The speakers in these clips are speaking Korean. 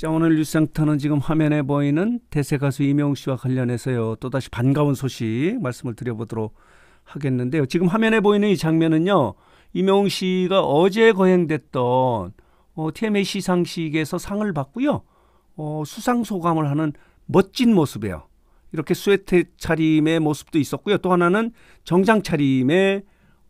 자 오늘 뉴스상터는 지금 화면에 보이는 대세 가수 이명웅 씨와 관련해서요 또다시 반가운 소식 말씀을 드려보도록 하겠는데요 지금 화면에 보이는 이 장면은요 이명웅 씨가 어제 거행됐던 어, TMA 시상식에서 상을 받고요 어, 수상 소감을 하는 멋진 모습이에요 이렇게 스웨트 차림의 모습도 있었고요 또 하나는 정장 차림의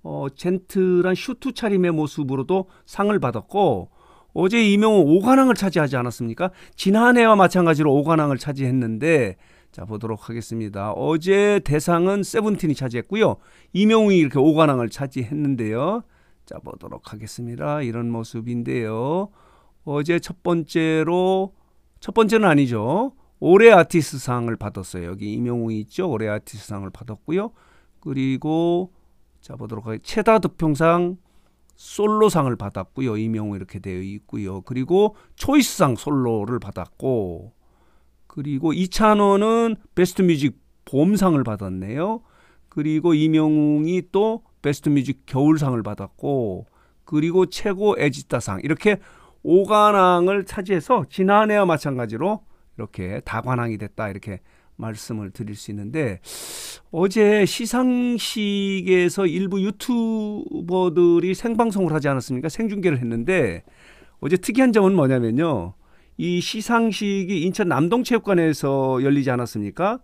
어, 젠틀한 슈트 차림의 모습으로도 상을 받았고 어제 이명호 5관왕을 차지하지 않았습니까? 지난해와 마찬가지로 5관왕을 차지했는데 자 보도록 하겠습니다. 어제 대상은 세븐틴이 차지했고요. 이명웅이 이렇게 5관왕을 차지했는데요. 자 보도록 하겠습니다. 이런 모습인데요. 어제 첫 번째로 첫 번째는 아니죠. 올해 아티스트상을 받았어요. 여기 이명웅이 있죠. 올해 아티스트상을 받았고요. 그리고 자 보도록 하겠습니다. 최다 득평상 솔로상을 받았고요. 이명호 이렇게 되어 있고요. 그리고 초이스상 솔로를 받았고 그리고 이찬원은 베스트 뮤직 봄상을 받았네요. 그리고 이명웅이 또 베스트 뮤직 겨울상을 받았고 그리고 최고 에지타상 이렇게 5관왕을 차지해서 지난해와 마찬가지로 이렇게 다관왕이 됐다 이렇게 말씀을 드릴 수 있는데 어제 시상식에서 일부 유튜버들이 생방송을 하지 않았습니까? 생중계를 했는데 어제 특이한 점은 뭐냐면요. 이 시상식이 인천 남동체육관에서 열리지 않았습니까?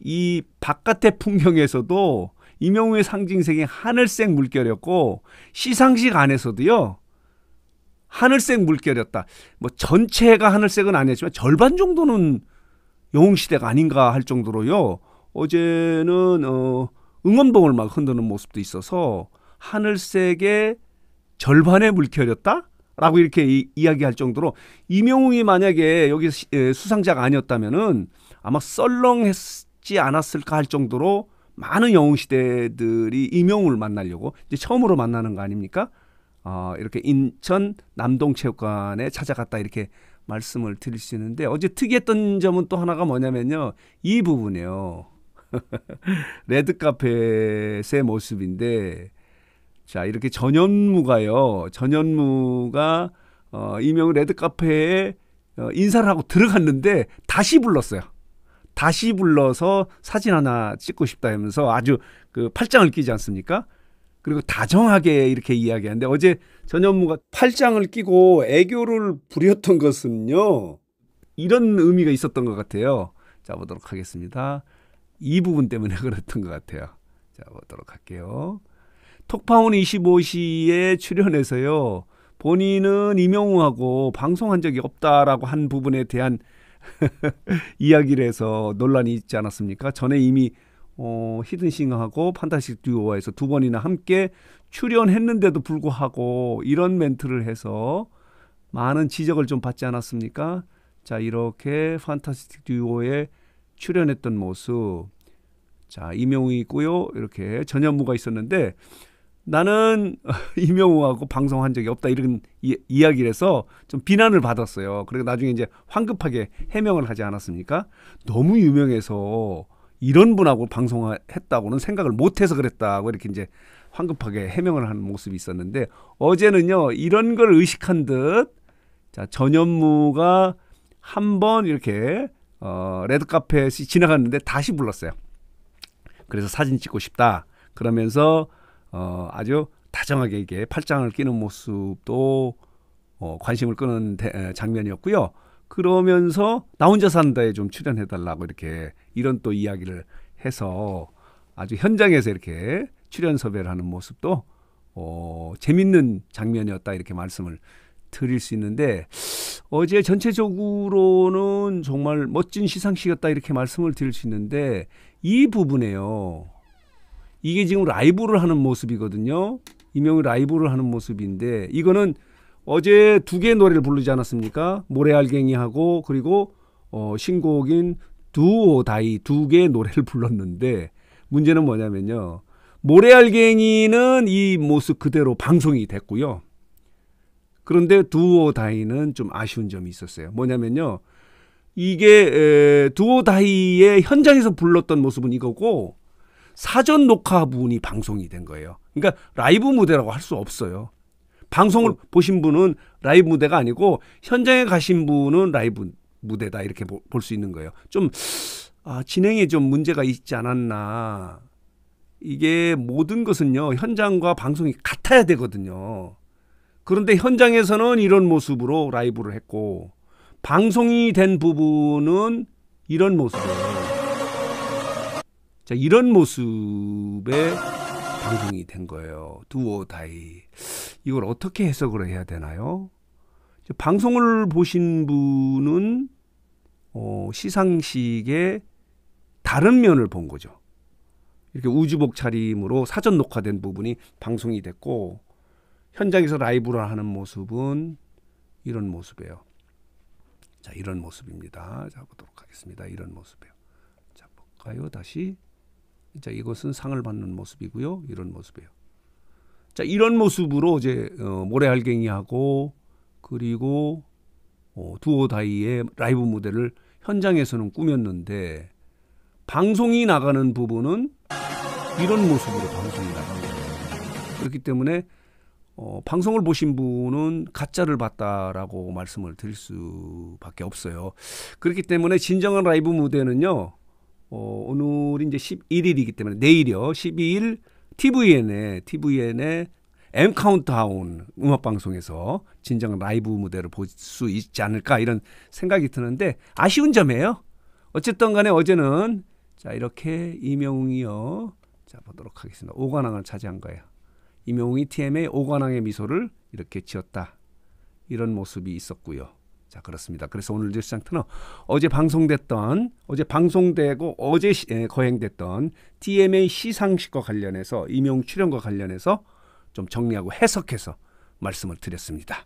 이 바깥의 풍경에서도 이명우의 상징색이 하늘색 물결이었고 시상식 안에서도요. 하늘색 물결이었다. 뭐 전체가 하늘색은 아니었지만 절반 정도는 영웅 시대가 아닌가 할 정도로요. 어제는 어 응원봉을 막 흔드는 모습도 있어서 하늘색의 절반의 물결이었다? 라고 이렇게 이, 야기할 정도로 이명웅이 만약에 여기 수상자가 아니었다면 아마 썰렁했지 않았을까 할 정도로 많은 영웅 시대들이 이명웅을 만나려고 이제 처음으로 만나는 거 아닙니까? 어, 이렇게 인천 남동체육관에 찾아갔다 이렇게 말씀을 드릴 수 있는데 어제 특이했던 점은 또 하나가 뭐냐면요. 이 부분이에요. 레드카펫의 모습인데 자 이렇게 전현무가요. 전현무가 어, 이명 레드카페에 어, 인사를 하고 들어갔는데 다시 불렀어요. 다시 불러서 사진 하나 찍고 싶다 하면서 아주 그 팔짱을 끼지 않습니까? 그리고 다정하게 이렇게 이야기하는데 어제 전현무가 팔짱을 끼고 애교를 부렸던 것은요. 이런 의미가 있었던 것 같아요. 자 보도록 하겠습니다. 이 부분 때문에 그랬던 것 같아요. 자 보도록 할게요. 톡파운 25시에 출연해서요. 본인은 이명우하고 방송한 적이 없다라고 한 부분에 대한 이야기를 해서 논란이 있지 않았습니까? 전에 이미 어, 히든싱하고 판타스틱 듀오에서 두 번이나 함께 출연했는데도 불구하고 이런 멘트를 해서 많은 지적을 좀 받지 않았습니까? 자, 이렇게 판타스틱 듀오에 출연했던 모습. 자, 임영웅이 있고요. 이렇게 전현무가 있었는데 나는 임영웅하고 방송한 적이 없다 이런 이, 이야기를 해서 좀 비난을 받았어요. 그리고 나중에 이제 황급하게 해명을 하지 않았습니까? 너무 유명해서 이런 분하고 방송했다고는 생각을 못해서 그랬다고 이렇게 이제 황급하게 해명을 하는 모습이 있었는데 어제는요 이런 걸 의식한 듯 자, 전현무가 한 번 이렇게 어, 레드카펫이 지나갔는데 다시 불렀어요. 그래서 사진 찍고 싶다. 그러면서 어, 아주 다정하게 이게 팔짱을 끼는 모습도 어, 관심을 끄는 대, 장면이었고요. 그러면서 나 혼자 산다에 좀 출연해 달라고 이렇게 이런 또 이야기를 해서 아주 현장에서 이렇게 출연 섭외를 하는 모습도 어, 재밌는 장면이었다 이렇게 말씀을 드릴 수 있는데 어제 전체적으로는 정말 멋진 시상식이었다 이렇게 말씀을 드릴 수 있는데 이 부분에요. 이게 지금 라이브를 하는 모습이거든요. 이명이 라이브를 하는 모습인데 이거는 어제 두 개의 노래를 부르지 않았습니까? 모래알갱이하고 그리고 어, 신곡인 두오다이 두 개의 노래를 불렀는데 문제는 뭐냐면요. 모래알갱이는 이 모습 그대로 방송이 됐고요. 그런데 두오다이는 좀 아쉬운 점이 있었어요. 뭐냐면요. 이게 에, 두오다이의 현장에서 불렀던 모습은 이거고 사전 녹화분이 방송이 된 거예요. 그러니까 라이브 무대라고 할 수 없어요. 방송을 보신 분은 라이브 무대가 아니고 현장에 가신 분은 라이브 무대다 이렇게 볼 수 있는 거예요. 좀 아, 진행에 좀 문제가 있지 않았나. 이게 모든 것은요 현장과 방송이 같아야 되거든요. 그런데 현장에서는 이런 모습으로 라이브를 했고 방송이 된 부분은 이런 모습이에요. 자, 이런 모습의 방송이 된 거예요. 두오 다이. 이걸 어떻게 해석을 해야 되나요? 방송을 보신 분은 어, 시상식의 다른 면을 본 거죠. 이렇게 우주복 차림으로 사전 녹화된 부분이 방송이 됐고 현장에서 라이브를 하는 모습은 이런 모습이에요. 자, 이런 모습입니다. 자, 보도록 하겠습니다. 이런 모습이에요. 자, 볼까요? 다시. 자, 이것은 상을 받는 모습이고요. 이런 모습이에요. 자 이런 모습으로 이제 어, 모래알갱이하고 그리고 어, 두오다이의 라이브 무대를 현장에서는 꾸몄는데 방송이 나가는 부분은 이런 모습으로 방송이 나갑니다. 그렇기 때문에 어, 방송을 보신 분은 가짜를 봤다라고 말씀을 드릴 수밖에 없어요. 그렇기 때문에 진정한 라이브 무대는요. 어, 오늘이 이제 11일이기 때문에 내일이요. 12일 TVN의 TVN의 M 카운트다운 음악 방송에서 진정 라이브 무대를 볼 수 있지 않을까 이런 생각이 드는데 아쉬운 점이에요. 어쨌든 간에 어제는 자 이렇게 이명웅이요. 자 보도록 하겠습니다. 오관왕을 차지한 거예요. 이명웅이 TM의 오관왕의 미소를 이렇게 지었다. 이런 모습이 있었고요. 자 그렇습니다. 그래서 오늘 뉴스 장터는 어제 방송됐던 어제 방송되고 어제 시, 에, 거행됐던 DMA 시상식과 관련해서 임용 출연과 관련해서 좀 정리하고 해석해서 말씀을 드렸습니다.